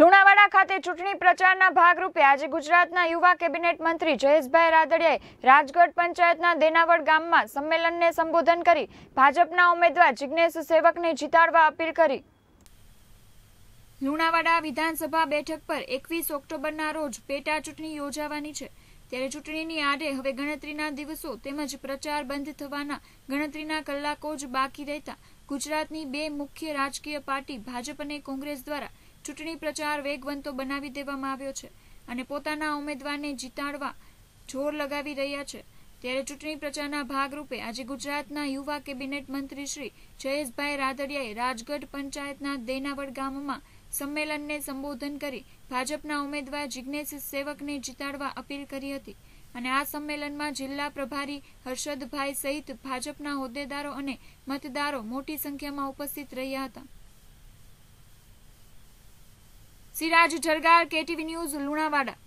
લુણાવાડા ખાતે ચૂંટણી પ્રચારના ભાગરૂપે આજે ગુજરાતના યુવા કેબિનેટ મંત્રી જયેશભાઈ રાદડિયાએ રાજગઢ પંચાયતના દેનાવડ ગામમાં સંમેલનને સંબોધન કરી ભાજપના ઉમેદવાર જિજ્ઞેશ સેવકને જીતાડવા અપીલ કરી લુણાવાડા વિધાનસભા બેઠક પર એકવીસ ઓક્ટોબરના રોજ પેટા ચૂંટણી યોજાવાની છે ત્યારે ચૂંટણીની આડે હવે ગણતરીના દિવસો તેમજ પ્રચાર બંધ થવાના ગણતરીના કલાકો જ બાકી રહેતા ગુજરાતની બે મુખ્ય રાજકીય પાર્ટી ભાજપ અને કોંગ્રેસ દ્વારા ચૂંટણી પ્રચાર વેગવંતો બનાવી દેવામાં આવ્યો છે અને પોતાના ઉમેદવારને જીતાડવા જોર લગાવી રહ્યા છે ત્યારે ચૂંટણી પ્રચારના ભાગરૂપે આજે ગુજરાતના યુવા કેબિનેટ મંત્રી શ્રી જયેશભાઈ રાદડિયાએ રાજગઢ પંચાયતના દેનાવડ ગામમાં સંમેલનને સંબોધન કરી ભાજપના ઉમેદવાર જિજ્ઞેશ સેવકને જીતાડવા અપીલ કરી હતી અને આ સંમેલનમાં જિલ્લા પ્રભારી હર્ષદભાઈ સહિત ભાજપના હોદ્દેદારો અને મતદારો મોટી સંખ્યામાં ઉપસ્થિત રહ્યા હતા સિરાજ જરગાર કેટીવી ન્યૂઝ લુણાવાડા